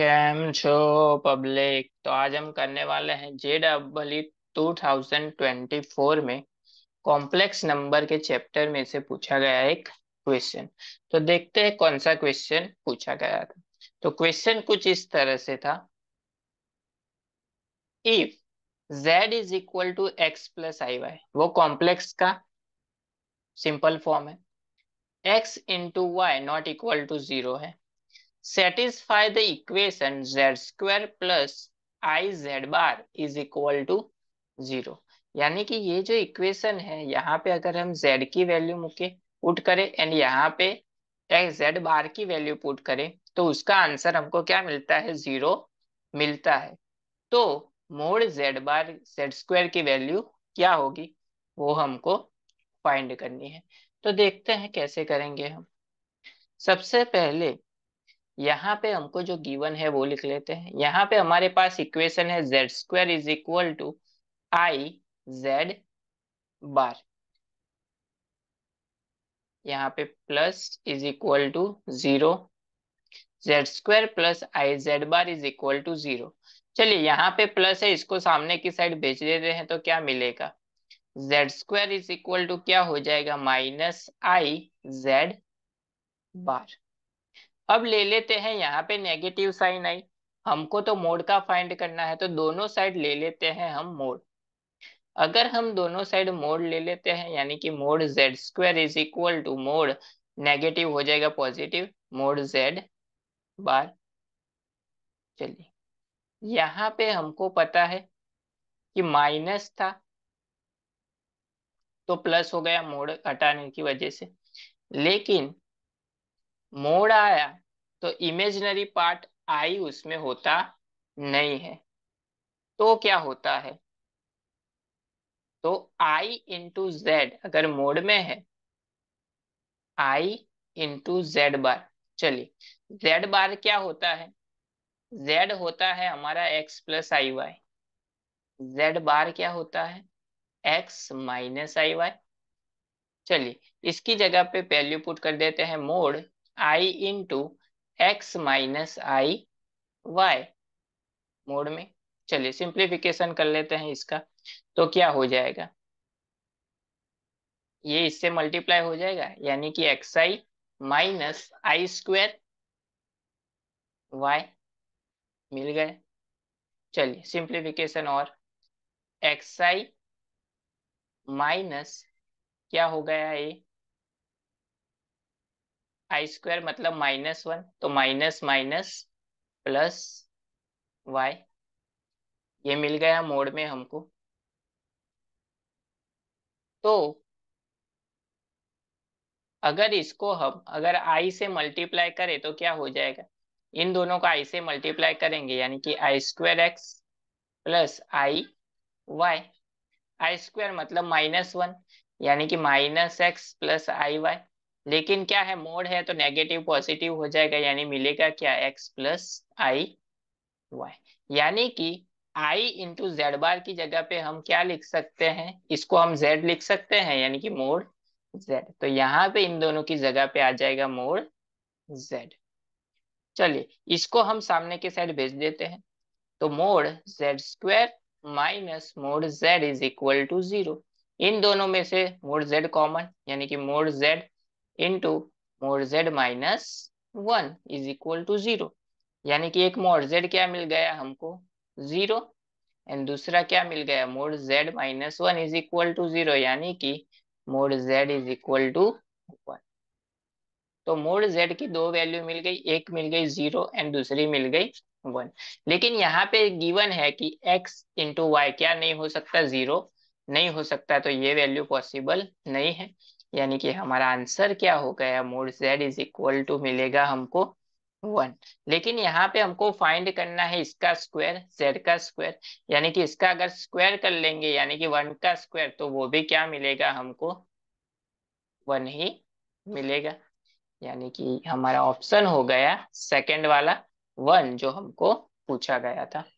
cam છો public तो आज हम करने वाले हैं J double two thousand twenty four में कॉम्प्लेक्स नंबर के चैप्टर में से पूछा गया एक क्वेश्चन तो देखते हैं कौन सा क्वेश्चन पूछा गया था तो क्वेश्चन कुछ इस तरह से था if z is equal to x plus i y वो कॉम्प्लेक्स का सिंपल फॉर्म है x into y not equal to zero है satisfy the equation z square plus i z bar is equal to zero यानी कि ये जो equation है यहाँ पे अगर हम z की वैल्यू मुके पुट करें एंड यहाँ पे z बार की वैल्यू पुट करें तो उसका आंसर हमको क्या मिलता है जीरो मिलता है तो mod z bar z square की वैल्यू क्या होगी वो हमको फाइंड करनी है तो देखते हैं कैसे करेंगे हम सबसे पहले यहाँ पे हमको जो गिवन है वो लिख लेते हैं यहाँ पे हमारे पास इक्वेशन है z square is equal to i z bar यहाँ पे plus is equal to zero z square plus i z bar is equal to zero चलिए यहाँ पे प्लस है इसको सामने की साइड भेज देते हैं तो क्या मिलेगा z square is equal to क्या हो जाएगा माइनस आई जेड बार अब ले लेते हैं यहाँ पे नेगेटिव साइन आई हमको तो मोड का फाइंड करना है तो दोनों साइड ले लेते हैं हम मोड अगर हम दोनों साइड मोड ले लेते हैं यानी कि mod z square is equal to mod negative हो जाएगा पॉजिटिव मोड जेड बार चलिए यहाँ पे हमको पता है कि माइनस था तो प्लस हो गया मोड हटाने की वजह से लेकिन मोड आया तो इमेजनरी पार्ट आई उसमें होता नहीं है तो क्या होता है तो आई इंटू जेड अगर मोड में है आई इंटू जेड बार चलिए जेड बार क्या होता है जेड होता है हमारा x plus i y z bar क्या होता है एक्स माइनस आई वाई चलिए इसकी जगह पे वैल्यू पुट कर देते हैं mod i into x minus i y mod में चलिए सिंप्लीफिकेशन कर लेते हैं इसका तो क्या हो जाएगा ये इससे मल्टीप्लाई हो जाएगा यानी कि x i minus i square y मिल गए चलिए सिंप्लीफिकेशन और एक्स आई माइनस क्या हो गया ये आई स्क्वायर मतलब माइनस वन तो माइनस माइनस प्लस वाई ये मिल गया मोड में हमको तो अगर इसको हम अगर आई से मल्टीप्लाई करें तो क्या हो जाएगा इन दोनों को आई से मल्टीप्लाई करेंगे यानी कि i square x plus i y i square मतलब माइनस वन यानी कि minus x plus i y लेकिन क्या है मोड है तो नेगेटिव पॉजिटिव हो जाएगा यानी मिलेगा क्या एक्स प्लस आई वाई यानी कि आई इंटू जेड बार की जगह पे हम क्या लिख सकते हैं इसको हम जेड लिख सकते हैं यानी कि मोड जेड तो यहाँ पे इन दोनों की जगह पे आ जाएगा मोड जेड चलिए इसको हम सामने के साइड भेज देते हैं तो mod z square minus mod z is equal to zero इन दोनों में से मोड जेड कॉमन यानी कि mod z into mod z minus one is equal to zero यानी कि एक मोर z क्या मिल गया हमको जीरो एंड दूसरा क्या मिल गया mod z minus one is equal to zero यानी कि mod z is equal to one तो मोड z की दो वैल्यू मिल गई एक मिल गई जीरो एंड दूसरी मिल गई वन लेकिन यहाँ पे गिवन है कि x इंटू वाई क्या नहीं हो सकता जीरो नहीं हो सकता तो ये वैल्यू पॉसिबल नहीं है यानी कि हमारा आंसर क्या हो गया mod z is equal to मिलेगा हमको वन लेकिन यहाँ पे हमको फाइंड करना है इसका स्क्वायर जेड का स्क्वायर यानी कि इसका अगर स्क्वायर कर लेंगे यानी कि वन का स्क्वायर तो वो भी क्या मिलेगा हमको वन ही मिलेगा यानी कि हमारा ऑप्शन हो गया सेकेंड वाला वन जो हमको पूछा गया था